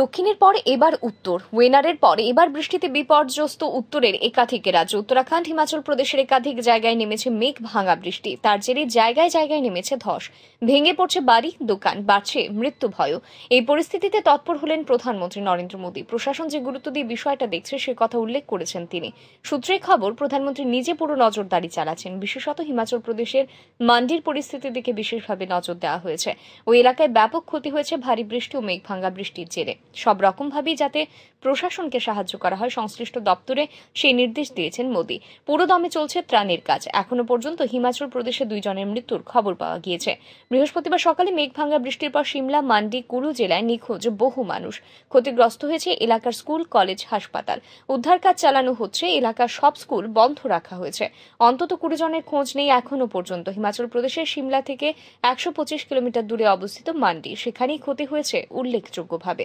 দক্ষিণের পর এবার উত্তর ওয়েনারের পর এবার বৃষ্টিতে বিপর্যস্ত উত্তরের একাধিক রাজ্য উত্তরাখণ্ড হিমাচল প্রদেশের একাধিক জায়গায় নেমেছে মেঘ ভাঙা বৃষ্টি তার জেরে জায়গায় জায়গায় নেমেছে ধস ভেঙে পড়ছে বাড়ি দোকান বাড়ছে মৃত্যু ভয় এই পরিস্থিতিতে তৎপর হলেন প্রধানমন্ত্রী নরেন্দ্র মোদী প্রশাসন যে গুরুত্ব দিয়ে বিষয়টা দেখছে সে কথা উল্লেখ করেছেন তিনি সূত্রে খবর প্রধানমন্ত্রী নিজে পুরো নজরদারি চালাচ্ছেন বিশেষত হিমাচল প্রদেশের মান্ডির পরিস্থিতির দিকে বিশেষভাবে নজর দেওয়া হয়েছে ওই এলাকায় ব্যাপক ক্ষতি হয়েছে ভারী বৃষ্টি ও মেঘ ভাঙা বৃষ্টির জেরে সব রকমভাবেই যাতে প্রশাসনকে সাহায্য করা হয় সংশ্লিষ্ট দপ্তরে সেই নির্দেশ দিয়েছেন মোদী পুরোদমে চলছে ত্রাণের কাজ এখনো পর্যন্ত হিমাচল প্রদেশে দুইজনের মৃত্যুর খবর পাওয়া গিয়েছে বৃহস্পতিবার সকালে মেঘভাঙ্গা বৃষ্টির পর শিমলা মান্ডি কুরু জেলায় নিখোঁজ বহু মানুষ ক্ষতিগ্রস্ত হয়েছে এলাকার স্কুল কলেজ হাসপাতাল উদ্ধার কাজ চালানো হচ্ছে এলাকার সব স্কুল বন্ধ রাখা হয়েছে অন্তত কুড়ি জনের খোঁজ নেই এখনো পর্যন্ত হিমাচল প্রদেশের সিমলা থেকে একশো কিলোমিটার দূরে অবস্থিত মান্ডি সেখানেই ক্ষতি হয়েছে উল্লেখযোগ্যভাবে